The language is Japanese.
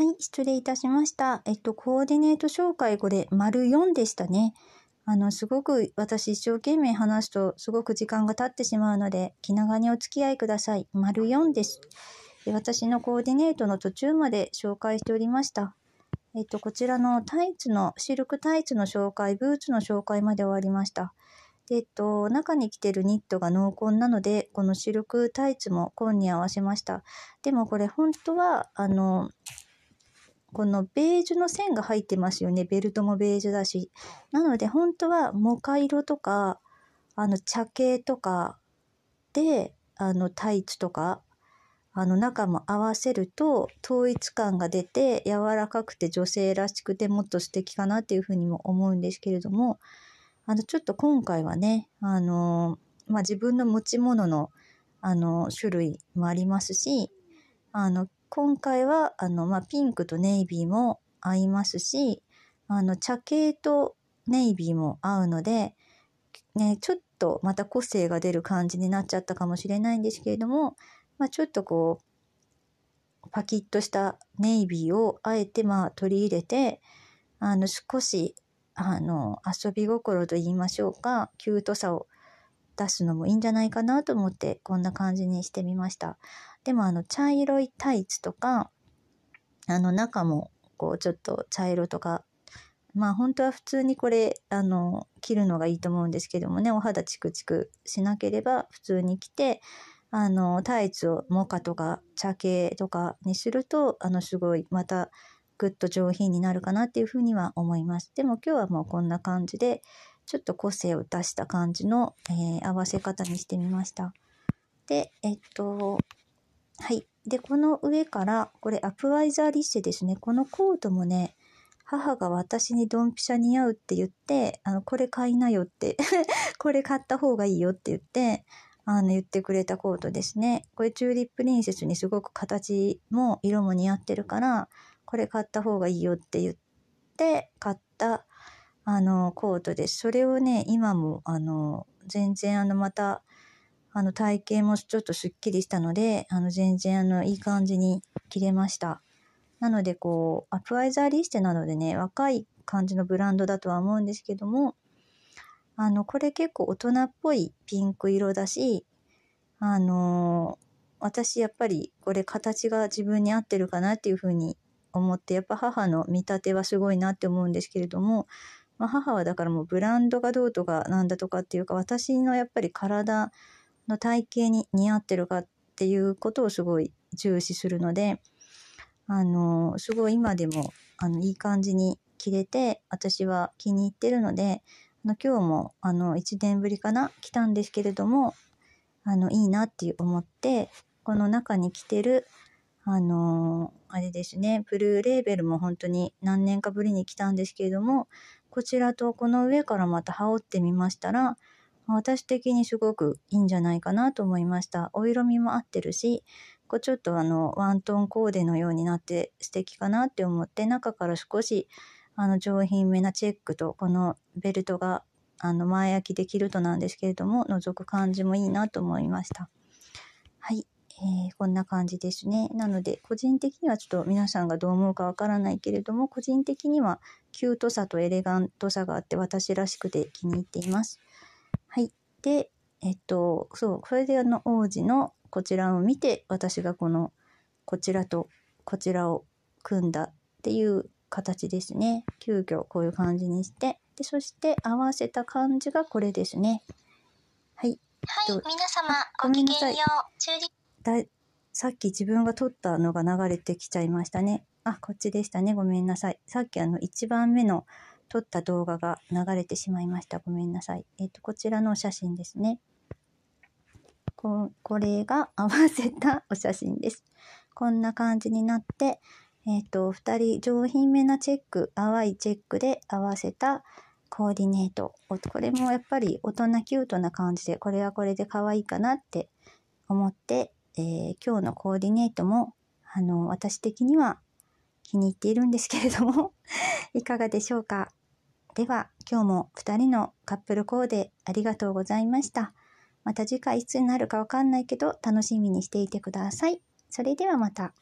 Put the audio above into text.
はい、失礼いたしました。えっと、コーディネート紹介これ、丸4でしたね。あの、すごく私一生懸命話すとすごく時間が経ってしまうので、気長にお付き合いください。丸4です。私のコーディネートの途中まで紹介しておりました。えっと、こちらのタイツの、シルクタイツの紹介、ブーツの紹介まで終わりました。えっと、中に着てるニットが濃紺なので、このシルクタイツも紺に合わせました。でもこれ本当は、あの、このベージュの線が入ってますよね。ベルトもベージュだし。なので本当はモカ色とか、あの茶系とかで、あのタイツとか、あの中も合わせると統一感が出て柔らかくて女性らしくてもっと素敵かなっていうふうにも思うんですけれども、あのちょっと今回はね、あのまあ、自分の持ち物のあの種類もありますし、あの今回はあの、まあ、ピンクとネイビーも合いますしあの茶系とネイビーも合うので、ね、ちょっとまた個性が出る感じになっちゃったかもしれないんですけれども、まあ、ちょっとこうパキッとしたネイビーをあえてまあ取り入れてあの少しあの遊び心と言いましょうかキュートさを出すのもいいんじゃないかなと思ってこんな感じにしてみましたでもあの茶色いタイツとかあの中もこうちょっと茶色とかまあ本当は普通にこれあの着るのがいいと思うんですけどもねお肌チクチクしなければ普通に着てあのタイツをモカとか茶系とかにするとあのすごいまたぐっと上品になるかなっていうふうには思います。でも今日はもうこんな感じでちょっと個性を出した感じの、えー、合わせ方にしてみました。で、えっと、はい。で、この上から、これアプワイザーリッセですね。このコートもね、母が私にドンピシャ似合うって言って、あの、これ買いなよって これ買った方がいいよって言って、あの、言ってくれたコートですね。これチューリップリンセスにすごく形も色も似合ってるから、これ買った方がいいよって言って買ったあの、コートです。それをね、今も、あの、全然、あの、また、あの、体型もちょっとすっきりしたので、あの、全然、あの、いい感じに着れました。なので、こう、アプワイザーリーステなのでね、若い感じのブランドだとは思うんですけども、あの、これ結構大人っぽいピンク色だし、あのー、私やっぱりこれ形が自分に合ってるかなっていうふうに思って、やっぱ母の見立てはすごいなって思うんですけれども、まあ、母はだからもうブランドがどうとかなんだとかっていうか私のやっぱり体の体型に似合ってるかっていうことをすごい重視するのであのすごい今でもあのいい感じに着れて私は気に入ってるのであの今日もあの1年ぶりかな来たんですけれどもあのいいなって思ってこの中に着てるあのあれですねブルーレーベルも本当に何年かぶりに来たんですけれどもこちらとこの上からまた羽織ってみましたら、私的にすごくいいんじゃないかなと思いました。お色味も合ってるし、こうちょっとあのワントーンコーデのようになって素敵かなって思って、中から少しあの上品めなチェックとこのベルトがあの前開きでキルトなんですけれども覗く感じもいいなと思いました。はい。えー、こんな感じですね。なので、個人的にはちょっと皆さんがどう思うかわからないけれども、個人的にはキュートさとエレガントさがあって、私らしくて気に入っています。はい。で、えっと、そう、これであの、王子のこちらを見て、私がこの、こちらとこちらを組んだっていう形ですね。急遽こういう感じにして、で、そして合わせた感じがこれですね。はい。はい、皆様、ごきげんよう。ださっき自分が撮ったのが流れてきちゃいましたね。あ、こっちでしたね。ごめんなさい。さっきあの1番目の撮った動画が流れてしまいました。ごめんなさい。えっ、ー、と、こちらのお写真ですね。ここれが合わせたお写真です。こんな感じになって、えっ、ー、と、2人上品めなチェック、淡いチェックで合わせたコーディネート。これもやっぱり大人キュートな感じで、これはこれで可愛いかなって思ってえー、今日のコーディネートも、あの、私的には気に入っているんですけれども いかがでしょうか。では、今日も2人のカップルコーデありがとうございました。また次回いつになるかわかんないけど、楽しみにしていてください。それではまた。